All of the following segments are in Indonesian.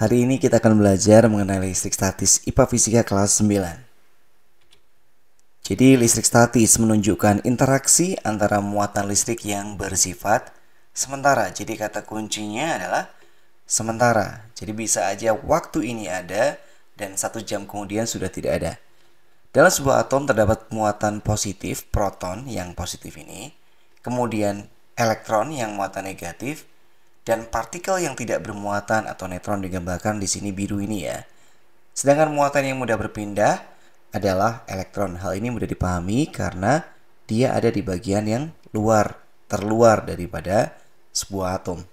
Hari ini kita akan belajar mengenai listrik statis IPA Fisika kelas 9. Jadi listrik statis menunjukkan interaksi antara muatan listrik yang bersifat sementara. Jadi kata kuncinya adalah sementara. Jadi bisa aja waktu ini ada dan satu jam kemudian sudah tidak ada. Dalam sebuah atom terdapat muatan positif, proton yang positif ini, kemudian elektron yang muatan negatif, dan partikel yang tidak bermuatan atau netron digambarkan di sini biru ini ya. Sedangkan muatan yang mudah berpindah adalah elektron. Hal ini mudah dipahami karena dia ada di bagian yang luar, terluar daripada sebuah atom.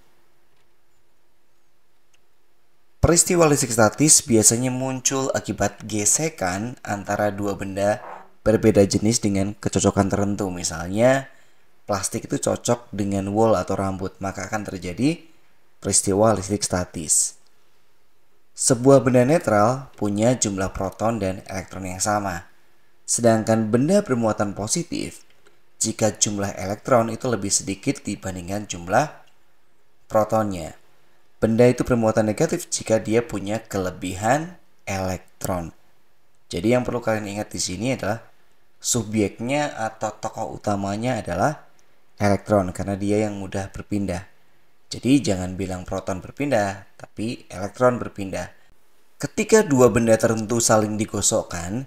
Peristiwa listrik statis biasanya muncul akibat gesekan antara dua benda berbeda jenis dengan kecocokan tertentu. Misalnya, plastik itu cocok dengan wool atau rambut, maka akan terjadi peristiwa listrik statis. Sebuah benda netral punya jumlah proton dan elektron yang sama. Sedangkan benda bermuatan positif, jika jumlah elektron itu lebih sedikit dibandingkan jumlah protonnya. Benda itu bermuatan negatif jika dia punya kelebihan elektron. Jadi yang perlu kalian ingat di sini adalah subjeknya atau tokoh utamanya adalah elektron karena dia yang mudah berpindah. Jadi jangan bilang proton berpindah, tapi elektron berpindah. Ketika dua benda tertentu saling digosokkan,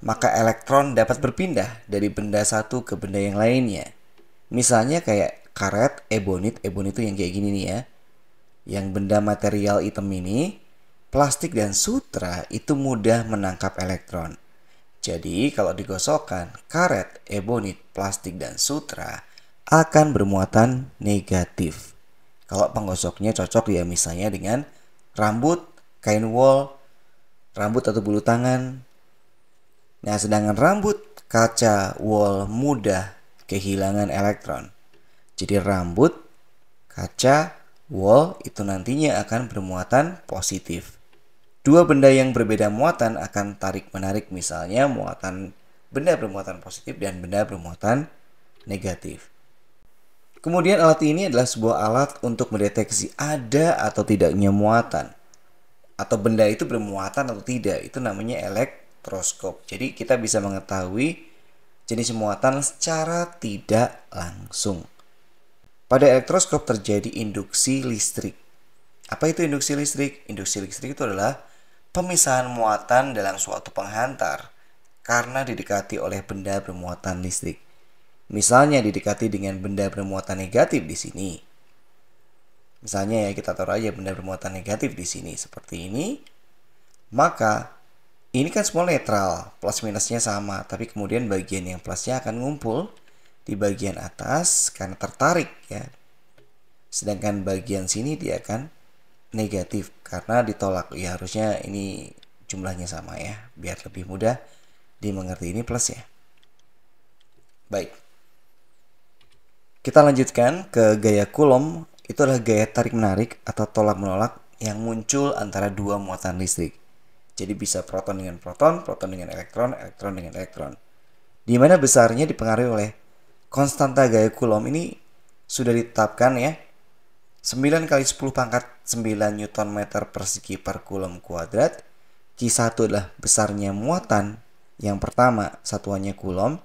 maka elektron dapat berpindah dari benda satu ke benda yang lainnya. Misalnya kayak karet, ebonit, ebonit itu yang kayak gini nih ya. Yang benda material item ini, plastik dan sutra itu mudah menangkap elektron. Jadi kalau digosokkan karet, ebonit, plastik, dan sutra, akan bermuatan negatif. Kalau penggosoknya cocok ya misalnya dengan rambut, kain wol, rambut atau bulu tangan. Nah, sedangkan rambut kaca wol mudah kehilangan elektron. Jadi rambut kaca wall itu nantinya akan bermuatan positif. Dua benda yang berbeda muatan akan tarik-menarik misalnya muatan benda bermuatan positif dan benda bermuatan negatif. Kemudian alat ini adalah sebuah alat untuk mendeteksi ada atau tidaknya muatan atau benda itu bermuatan atau tidak. Itu namanya elektroskop. Jadi kita bisa mengetahui jenis muatan secara tidak langsung. Pada elektroskop terjadi induksi listrik. Apa itu induksi listrik? Induksi listrik itu adalah pemisahan muatan dalam suatu penghantar karena didekati oleh benda bermuatan listrik. Misalnya didekati dengan benda bermuatan negatif di sini. Misalnya ya kita taruh aja benda bermuatan negatif di sini seperti ini. Maka ini kan semua netral, plus minusnya sama, tapi kemudian bagian yang plusnya akan ngumpul di bagian atas karena tertarik ya. Sedangkan bagian sini dia akan negatif karena ditolak. Ya harusnya ini jumlahnya sama ya, biar lebih mudah dimengerti ini plus ya. Baik. Kita lanjutkan ke gaya Coulomb. Itu adalah gaya tarik-menarik atau tolak-menolak yang muncul antara dua muatan listrik. Jadi bisa proton dengan proton, proton dengan elektron, elektron dengan elektron. Di mana besarnya dipengaruhi oleh konstanta gaya Coulomb ini sudah ditetapkan ya. 9 kali 10 pangkat 9 Newton meter persegi per Coulomb kuadrat. Q1 adalah besarnya muatan yang pertama satuannya Coulomb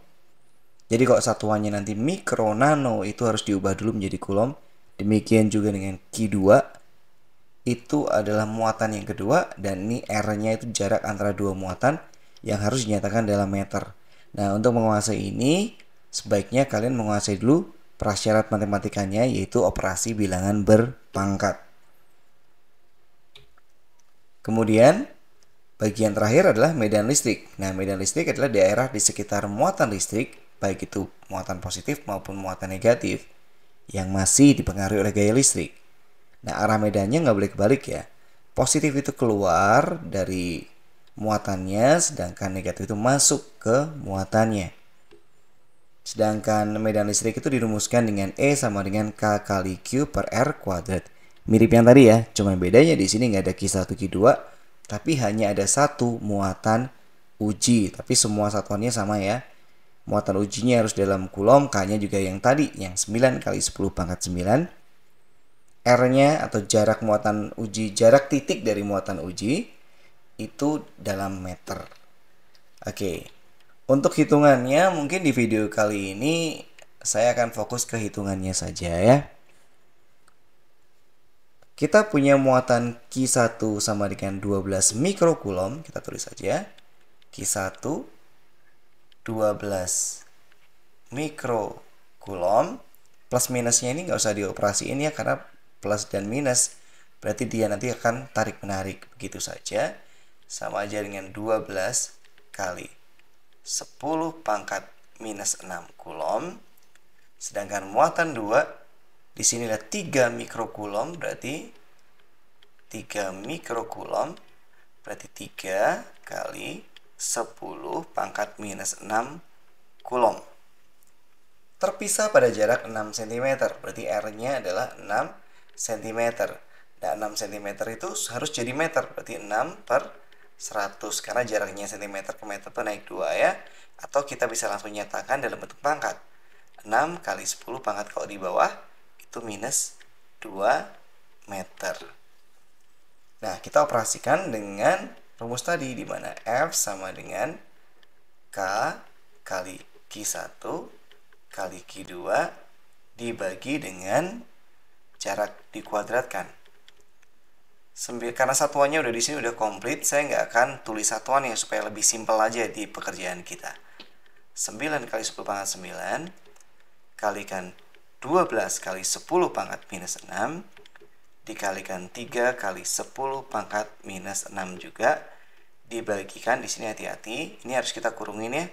jadi kalau satuannya nanti mikro nano itu harus diubah dulu menjadi kulom. Demikian juga dengan Q2 itu adalah muatan yang kedua dan ini R-nya itu jarak antara dua muatan yang harus dinyatakan dalam meter. Nah, untuk menguasai ini sebaiknya kalian menguasai dulu prasyarat matematikanya yaitu operasi bilangan berpangkat. Kemudian bagian terakhir adalah medan listrik. Nah, medan listrik adalah daerah di sekitar muatan listrik baik itu muatan positif maupun muatan negatif, yang masih dipengaruhi oleh gaya listrik. Nah, arah medannya nggak boleh kebalik ya. Positif itu keluar dari muatannya, sedangkan negatif itu masuk ke muatannya. Sedangkan medan listrik itu dirumuskan dengan E sama dengan K kali Q per R kuadrat. Mirip yang tadi ya, cuma bedanya di sini nggak ada Q1, Q2, tapi hanya ada satu muatan uji. Tapi semua satuannya sama ya, Muatan ujinya harus dalam kulom, K-nya juga yang tadi, yang 9 kali 10 pangkat 9. R-nya atau jarak muatan uji, jarak titik dari muatan uji, itu dalam meter. Oke, untuk hitungannya mungkin di video kali ini saya akan fokus ke hitungannya saja ya kita punya muatan Q1 sama dengan 12 mikrokulom, kita tulis saja. Q1 12 mikrokulom plus minusnya ini nggak usah dioperasiin ya karena plus dan minus berarti dia nanti akan tarik menarik begitu saja sama aja dengan 12 kali 10 pangkat minus 6 kulom sedangkan muatan 2 di sini ada 3 mikrokulom berarti 3 mikrokulom berarti 3 kali 10 pangkat minus 6 kulom Terpisah pada jarak 6 cm, berarti R-nya adalah 6 cm. Dan 6 cm itu harus jadi meter, berarti 6 per 100 karena jaraknya cm ke meter itu naik 2 ya atau kita bisa langsung nyatakan dalam bentuk pangkat 6 kali 10 pangkat kalau di bawah itu minus 2 meter nah kita operasikan dengan rumus tadi di mana F sama dengan K kali Q1 kali Q2 dibagi dengan jarak dikuadratkan. Karena satuannya udah di sini udah komplit, saya nggak akan tulis satuan supaya lebih simpel aja di pekerjaan kita. 9 kali 10 pangkat 9 kalikan 12 kali 10 pangkat minus 6 dikalikan 3 kali 10 pangkat minus 6 juga dibagikan di sini hati-hati ini harus kita kurungin ya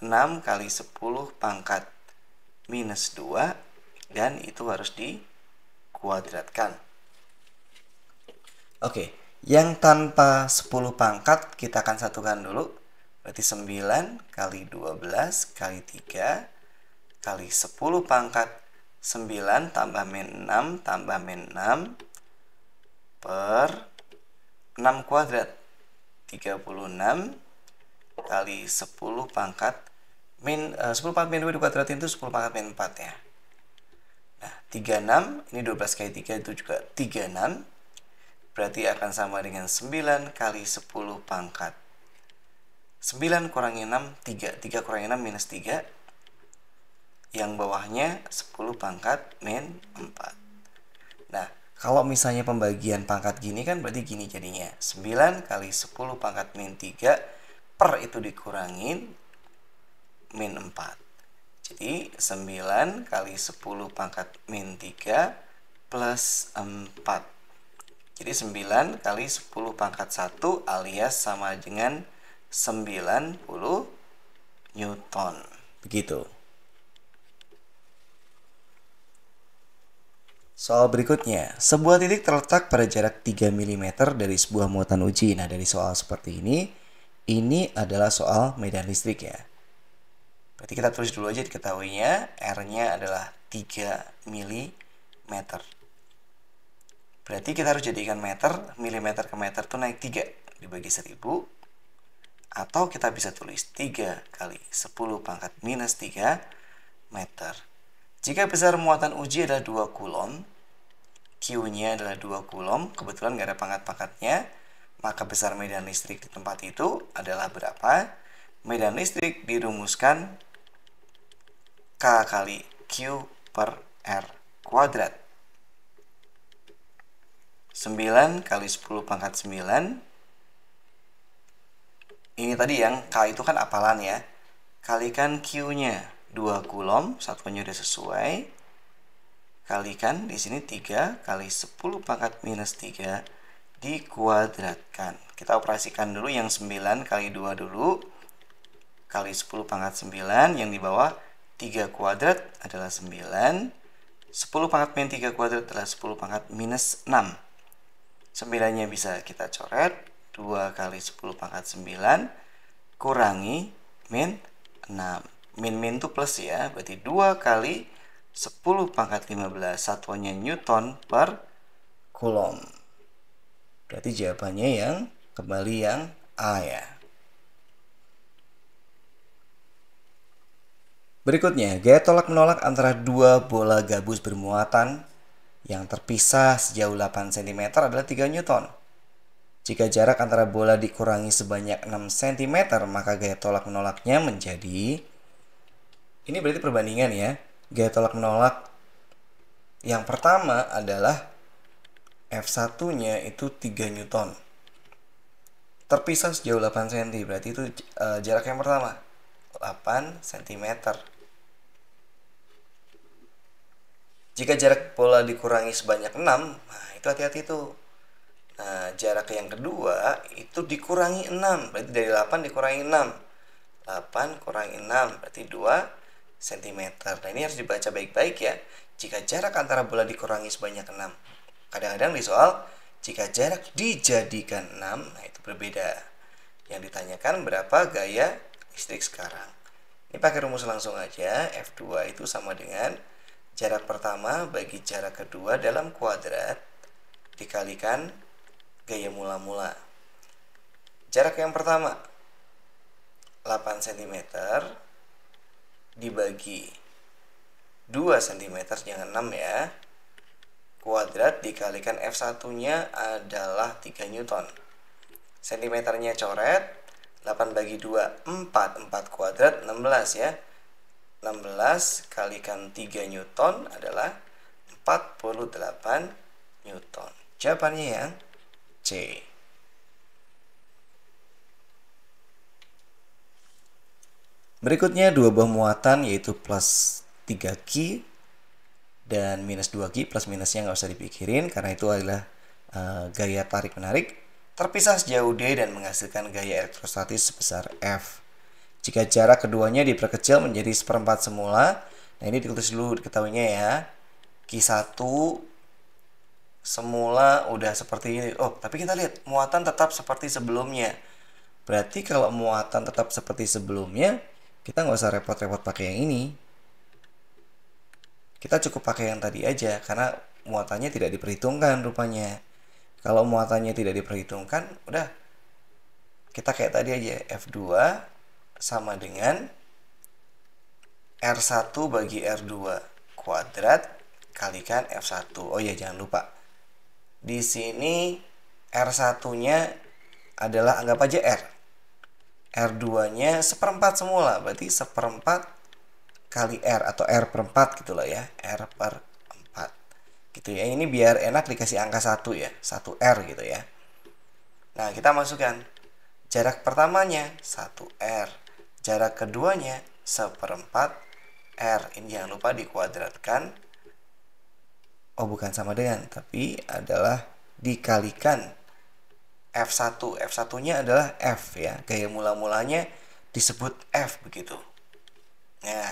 6 kali 10 pangkat minus 2 dan itu harus dikuadratkan oke yang tanpa 10 pangkat kita akan satukan dulu berarti 9 kali 12 kali 3 kali 10 pangkat 9 tambah min 6 tambah min 6 per 6 kuadrat 36 kali 10 pangkat min eh, 10 pangkat min 2 kuadrat itu 10 pangkat min 4 ya nah 36 ini 12 kali 3 itu juga 36 berarti akan sama dengan 9 kali 10 pangkat 9 kurangi 6 3 3 kurangi 6 minus 3 yang bawahnya 10 pangkat min 4. Nah, kalau misalnya pembagian pangkat gini kan berarti gini jadinya. 9 kali 10 pangkat min 3 per itu dikurangin min 4. Jadi 9 kali 10 pangkat min 3 plus 4. Jadi 9 kali 10 pangkat 1 alias sama dengan 90 Newton. Begitu. Soal berikutnya, sebuah titik terletak pada jarak 3 mm dari sebuah muatan uji. Nah, dari soal seperti ini, ini adalah soal medan listrik ya. Berarti kita tulis dulu aja diketahuinya, R-nya adalah 3 mm. Berarti kita harus jadikan meter, milimeter ke meter tuh naik 3 dibagi 1000. Atau kita bisa tulis 3 kali 10 pangkat minus 3 meter. Jika besar muatan uji adalah 2 kulon, Q-nya adalah 2 Coulomb, kebetulan nggak ada pangkat-pangkatnya, maka besar medan listrik di tempat itu adalah berapa? Medan listrik dirumuskan K kali Q per R kuadrat. 9 kali 10 pangkat 9. Ini tadi yang K itu kan apalan ya. Kalikan Q-nya 2 Coulomb, satunya udah sesuai Kalikan di sini 3 kali 10 pangkat minus 3 dikuadratkan. Kita operasikan dulu yang 9 kali 2 dulu. Kali 10 pangkat 9 yang di bawah 3 kuadrat adalah 9. 10 pangkat minus 3 kuadrat adalah 10 pangkat minus 6. 9-nya bisa kita coret. 2 kali 10 pangkat 9 kurangi min 6. Min min itu plus ya, berarti 2 kali 10 10 pangkat 15 satuannya Newton per Coulomb. Berarti jawabannya yang kembali yang A ya. Berikutnya, gaya tolak menolak antara dua bola gabus bermuatan yang terpisah sejauh 8 cm adalah 3 Newton. Jika jarak antara bola dikurangi sebanyak 6 cm, maka gaya tolak menolaknya menjadi... Ini berarti perbandingan ya gaya tolak menolak yang pertama adalah F1-nya itu 3 Newton. Terpisah sejauh 8 cm, berarti itu eh, jarak yang pertama. 8 cm. Jika jarak bola dikurangi sebanyak 6, nah itu hati-hati tuh. Nah, jarak yang kedua itu dikurangi 6, berarti dari 8 dikurangi 6. 8 kurangi 6, berarti 2 cm. Nah ini harus dibaca baik-baik ya. Jika jarak antara bola dikurangi sebanyak 6. Kadang-kadang di soal, jika jarak dijadikan 6, nah itu berbeda. Yang ditanyakan berapa gaya listrik sekarang. Ini pakai rumus langsung aja, F2 itu sama dengan jarak pertama bagi jarak kedua dalam kuadrat dikalikan gaya mula-mula. Jarak yang pertama 8 cm, dibagi 2 cm jangan 6 ya kuadrat dikalikan F1 nya adalah 3 Newton cm nya coret 8 bagi 2 4 4 kuadrat 16 ya 16 kalikan 3 Newton adalah 48 Newton jawabannya yang C Berikutnya dua buah muatan yaitu plus 3Q dan minus 2Q plus minusnya nggak usah dipikirin karena itu adalah uh, gaya tarik menarik terpisah sejauh D dan menghasilkan gaya elektrostatis sebesar F. Jika jarak keduanya diperkecil menjadi seperempat semula, nah ini ditulis dulu diketahuinya ya. Q1 semula udah seperti ini. Oh, tapi kita lihat muatan tetap seperti sebelumnya. Berarti kalau muatan tetap seperti sebelumnya, kita nggak usah repot-repot pakai yang ini. Kita cukup pakai yang tadi aja karena muatannya tidak diperhitungkan rupanya. Kalau muatannya tidak diperhitungkan, udah kita kayak tadi aja F2 sama dengan R1 bagi R2 kuadrat kalikan F1. Oh ya jangan lupa. Di sini R1-nya adalah anggap aja R R2-nya seperempat semula Berarti seperempat kali R atau R per 4 gitu loh ya. R per 4. Gitu ya. Ini biar enak dikasih angka 1 ya. 1 R gitu ya. Nah, kita masukkan. Jarak pertamanya 1R. Jarak keduanya seperempat R. Ini jangan lupa dikuadratkan. Oh, bukan sama dengan, tapi adalah dikalikan F1. F1-nya adalah F ya. Gaya mula-mulanya disebut F begitu. Nah,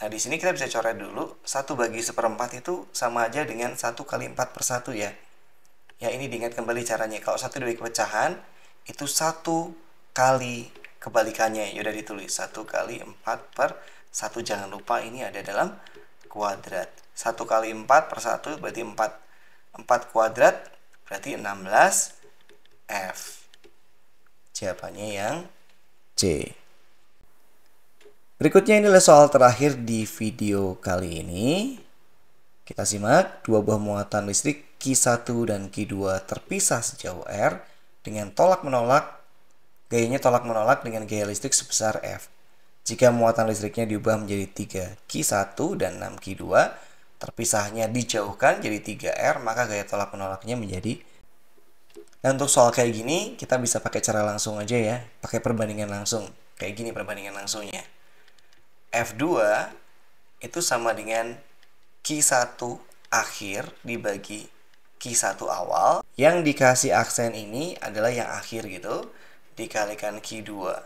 nah di sini kita bisa coret dulu. 1 bagi seperempat itu sama aja dengan 1 kali 4 per 1 ya. Ya, ini diingat kembali caranya. Kalau 1 dibagi pecahan, itu 1 kali kebalikannya. Ya udah ditulis 1 kali 4 per 1. Jangan lupa ini ada dalam kuadrat. 1 kali 4 per 1 berarti 4. 4 kuadrat berarti 16 F. Jawabannya yang C. Berikutnya inilah soal terakhir di video kali ini. Kita simak dua buah muatan listrik Q1 dan Q2 terpisah sejauh R dengan tolak-menolak gayanya tolak-menolak dengan gaya listrik sebesar F. Jika muatan listriknya diubah menjadi 3 Q1 dan 6 Q2, terpisahnya dijauhkan jadi 3R, maka gaya tolak-menolaknya menjadi Nah untuk soal kayak gini kita bisa pakai cara langsung aja ya, pakai perbandingan langsung. Kayak gini perbandingan langsungnya. F2 itu sama dengan Q1 akhir dibagi Q1 awal. Yang dikasih aksen ini adalah yang akhir gitu, dikalikan Q2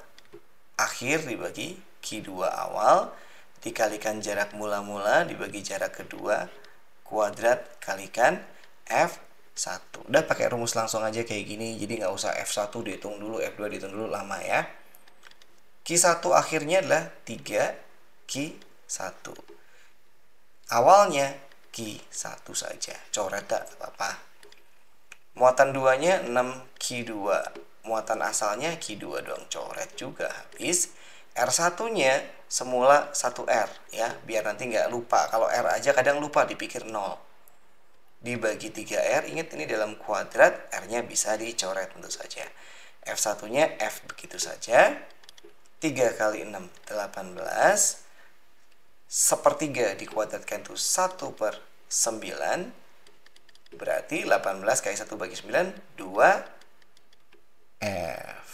akhir dibagi Q2 awal, dikalikan jarak mula-mula dibagi jarak kedua, kuadrat kalikan F satu udah pakai rumus langsung aja kayak gini jadi nggak usah F1 dihitung dulu F2 dihitung dulu lama ya Q1 akhirnya adalah 3 Q1 awalnya Q1 saja coret tak apa-apa muatan duanya 6 Q2 muatan asalnya Q2 doang coret juga habis R1 nya semula 1R ya biar nanti nggak lupa kalau R aja kadang lupa dipikir 0 dibagi 3R, ingat ini dalam kuadrat, R-nya bisa dicoret tentu saja. F1-nya F begitu saja. 3 kali 6, 18. Sepertiga dikuadratkan itu 1 per 9. Berarti 18 kali 1 bagi 9, 2 F.